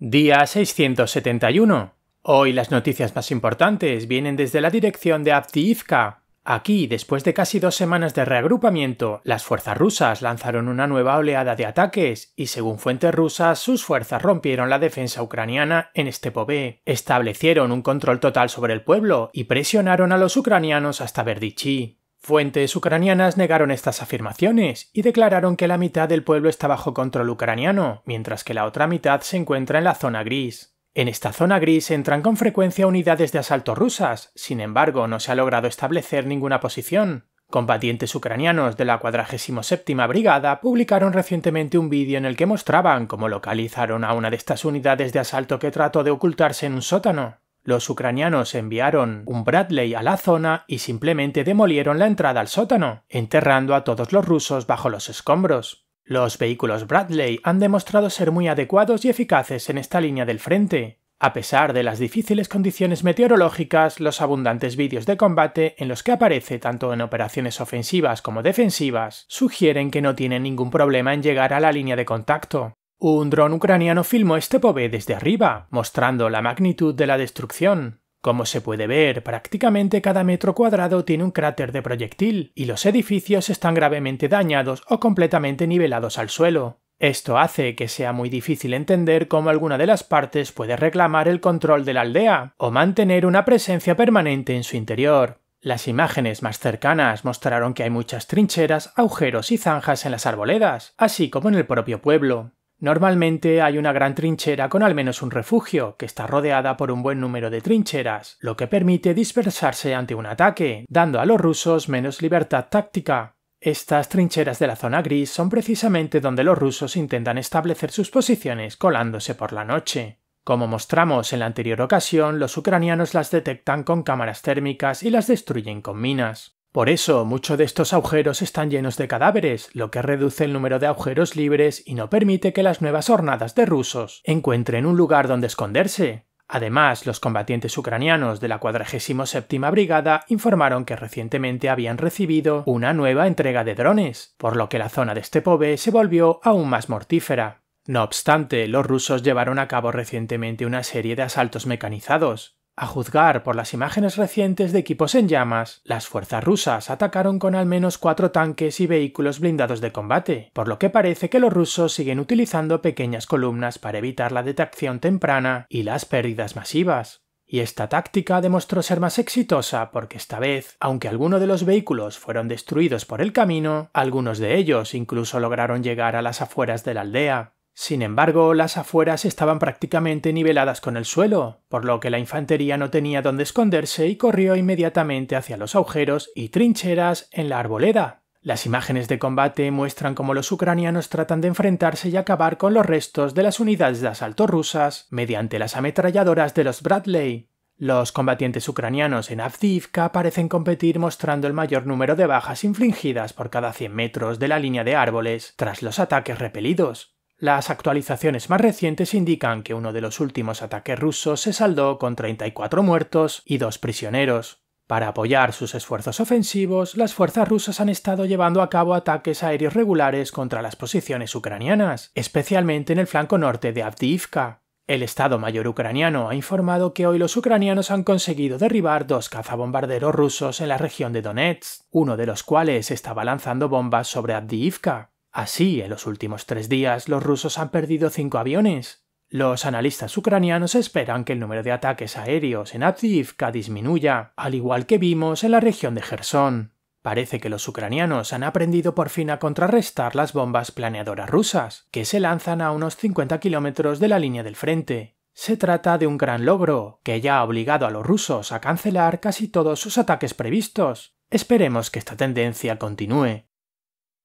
Día 671. Hoy las noticias más importantes vienen desde la dirección de Abdiivka. Aquí, después de casi dos semanas de reagrupamiento, las fuerzas rusas lanzaron una nueva oleada de ataques y, según fuentes rusas, sus fuerzas rompieron la defensa ucraniana en Estepové, establecieron un control total sobre el pueblo y presionaron a los ucranianos hasta Verdichi. Fuentes ucranianas negaron estas afirmaciones y declararon que la mitad del pueblo está bajo control ucraniano, mientras que la otra mitad se encuentra en la zona gris. En esta zona gris entran con frecuencia unidades de asalto rusas, sin embargo no se ha logrado establecer ninguna posición. Combatientes ucranianos de la 47 Brigada publicaron recientemente un vídeo en el que mostraban cómo localizaron a una de estas unidades de asalto que trató de ocultarse en un sótano. Los ucranianos enviaron un Bradley a la zona y simplemente demolieron la entrada al sótano, enterrando a todos los rusos bajo los escombros. Los vehículos Bradley han demostrado ser muy adecuados y eficaces en esta línea del frente, a pesar de las difíciles condiciones meteorológicas, los abundantes vídeos de combate en los que aparece tanto en operaciones ofensivas como defensivas sugieren que no tienen ningún problema en llegar a la línea de contacto. Un dron ucraniano filmó este pobé desde arriba, mostrando la magnitud de la destrucción. Como se puede ver, prácticamente cada metro cuadrado tiene un cráter de proyectil, y los edificios están gravemente dañados o completamente nivelados al suelo. Esto hace que sea muy difícil entender cómo alguna de las partes puede reclamar el control de la aldea, o mantener una presencia permanente en su interior. Las imágenes más cercanas mostraron que hay muchas trincheras, agujeros y zanjas en las arboledas, así como en el propio pueblo. Normalmente hay una gran trinchera con al menos un refugio, que está rodeada por un buen número de trincheras, lo que permite dispersarse ante un ataque, dando a los rusos menos libertad táctica. Estas trincheras de la zona gris son precisamente donde los rusos intentan establecer sus posiciones colándose por la noche. Como mostramos en la anterior ocasión, los ucranianos las detectan con cámaras térmicas y las destruyen con minas. Por eso, muchos de estos agujeros están llenos de cadáveres, lo que reduce el número de agujeros libres y no permite que las nuevas hornadas de rusos encuentren un lugar donde esconderse. Además, los combatientes ucranianos de la 47 Brigada informaron que recientemente habían recibido una nueva entrega de drones, por lo que la zona de Stepove se volvió aún más mortífera. No obstante, los rusos llevaron a cabo recientemente una serie de asaltos mecanizados, a juzgar por las imágenes recientes de equipos en llamas, las fuerzas rusas atacaron con al menos cuatro tanques y vehículos blindados de combate, por lo que parece que los rusos siguen utilizando pequeñas columnas para evitar la detección temprana y las pérdidas masivas. Y esta táctica demostró ser más exitosa porque esta vez, aunque algunos de los vehículos fueron destruidos por el camino, algunos de ellos incluso lograron llegar a las afueras de la aldea. Sin embargo, las afueras estaban prácticamente niveladas con el suelo, por lo que la infantería no tenía dónde esconderse y corrió inmediatamente hacia los agujeros y trincheras en la arboleda. Las imágenes de combate muestran cómo los ucranianos tratan de enfrentarse y acabar con los restos de las unidades de asalto rusas mediante las ametralladoras de los Bradley. Los combatientes ucranianos en Avdivka parecen competir mostrando el mayor número de bajas infligidas por cada 100 metros de la línea de árboles tras los ataques repelidos. Las actualizaciones más recientes indican que uno de los últimos ataques rusos se saldó con 34 muertos y dos prisioneros. Para apoyar sus esfuerzos ofensivos, las fuerzas rusas han estado llevando a cabo ataques aéreos regulares contra las posiciones ucranianas, especialmente en el flanco norte de Avdiivka. El Estado Mayor ucraniano ha informado que hoy los ucranianos han conseguido derribar dos cazabombarderos rusos en la región de Donetsk, uno de los cuales estaba lanzando bombas sobre Avdiivka. Así, en los últimos tres días, los rusos han perdido cinco aviones. Los analistas ucranianos esperan que el número de ataques aéreos en Avdiivka disminuya, al igual que vimos en la región de Gerson. Parece que los ucranianos han aprendido por fin a contrarrestar las bombas planeadoras rusas, que se lanzan a unos 50 kilómetros de la línea del frente. Se trata de un gran logro, que ya ha obligado a los rusos a cancelar casi todos sus ataques previstos. Esperemos que esta tendencia continúe.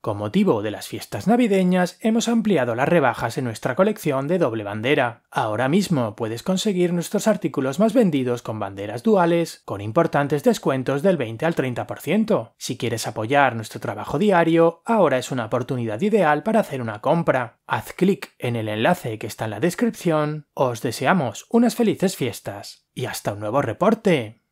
Con motivo de las fiestas navideñas, hemos ampliado las rebajas en nuestra colección de doble bandera. Ahora mismo puedes conseguir nuestros artículos más vendidos con banderas duales, con importantes descuentos del 20 al 30%. Si quieres apoyar nuestro trabajo diario, ahora es una oportunidad ideal para hacer una compra. Haz clic en el enlace que está en la descripción. Os deseamos unas felices fiestas y hasta un nuevo reporte.